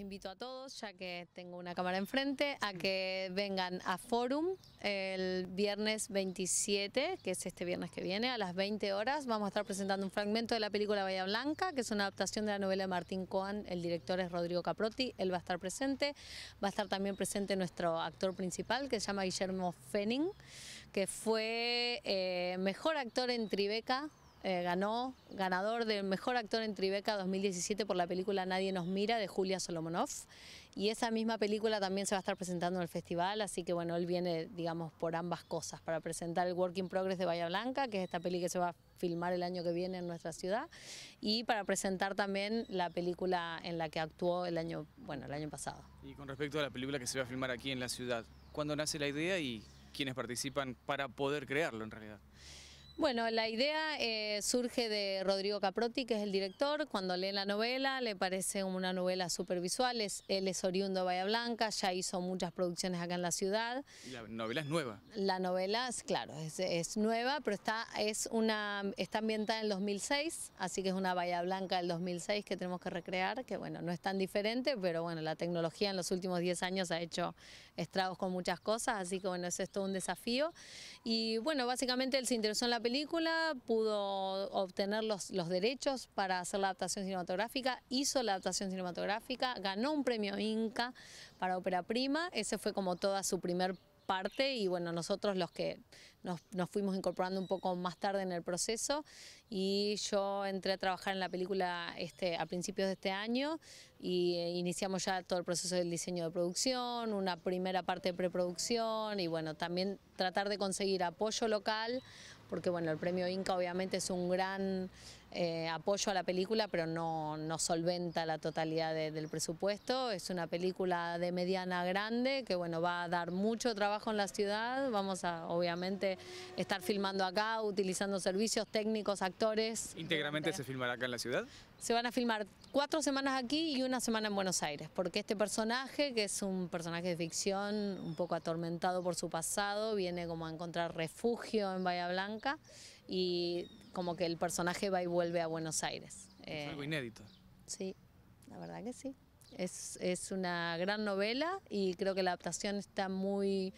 invito a todos, ya que tengo una cámara enfrente, a que vengan a Forum el viernes 27, que es este viernes que viene, a las 20 horas. Vamos a estar presentando un fragmento de la película Bahía Blanca, que es una adaptación de la novela de Martín Coan. El director es Rodrigo Caprotti, él va a estar presente. Va a estar también presente nuestro actor principal, que se llama Guillermo Fenning, que fue eh, mejor actor en Tribeca eh, ganó, ganador del Mejor Actor en Tribeca 2017 por la película Nadie nos mira de Julia Solomonov. Y esa misma película también se va a estar presentando en el festival, así que bueno, él viene, digamos, por ambas cosas, para presentar el Work in Progress de Bahía Blanca, que es esta peli que se va a filmar el año que viene en nuestra ciudad, y para presentar también la película en la que actuó el año, bueno, el año pasado. Y con respecto a la película que se va a filmar aquí en la ciudad, ¿cuándo nace la idea y quiénes participan para poder crearlo en realidad? Bueno, la idea eh, surge de Rodrigo Caprotti, que es el director. Cuando lee la novela, le parece una novela súper él es oriundo de Bahía Blanca, ya hizo muchas producciones acá en la ciudad. ¿Y la novela es nueva? La novela, claro, es, nueva, pero está, es una, está ambientada en 2006, así que es una Bahía Blanca del 2006 que tenemos que recrear, que bueno, no es tan diferente, pero bueno, la tecnología en los últimos 10 años ha hecho estragos con muchas cosas, así que bueno, eso es todo un desafío. Y bueno, básicamente él se interesó en la película, pudo obtener los, los derechos para hacer la adaptación cinematográfica, hizo la adaptación cinematográfica, ganó un premio Inca para ópera prima, ese fue como toda su primer parte y bueno, nosotros los que nos, fuimos incorporando un poco más tarde en el proceso y yo entré a trabajar en la película este, a principios de este año y e, iniciamos ya todo el proceso del diseño de producción, una primera parte de preproducción y bueno, también tratar de conseguir apoyo local porque bueno, el premio Inca obviamente es un gran eh, apoyo a la película, pero no, no solventa la totalidad del presupuesto. Es una película de mediana grande que bueno, va a dar mucho trabajo en la ciudad. Vamos a, obviamente, estar filmando acá, utilizando servicios técnicos, actores. ¿Íntegramente se filmará acá en la ciudad? Se van a filmar cuatro semanas aquí y una semana en Buenos Aires, porque este personaje, que es un personaje de ficción, un poco atormentado por su pasado, viene como a encontrar refugio en Bahía Blanca y como que el personaje va y vuelve a Buenos Aires. es algo eh, inédito. Sí, la verdad que sí. Es, una gran novela y creo que la adaptación está muy,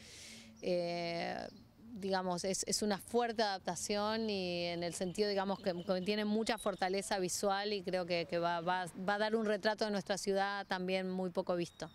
eh, digamos, es, es, una fuerte adaptación y en el sentido, digamos, que, tiene mucha fortaleza visual y creo que, que va, va, va a dar un retrato de nuestra ciudad también muy poco visto.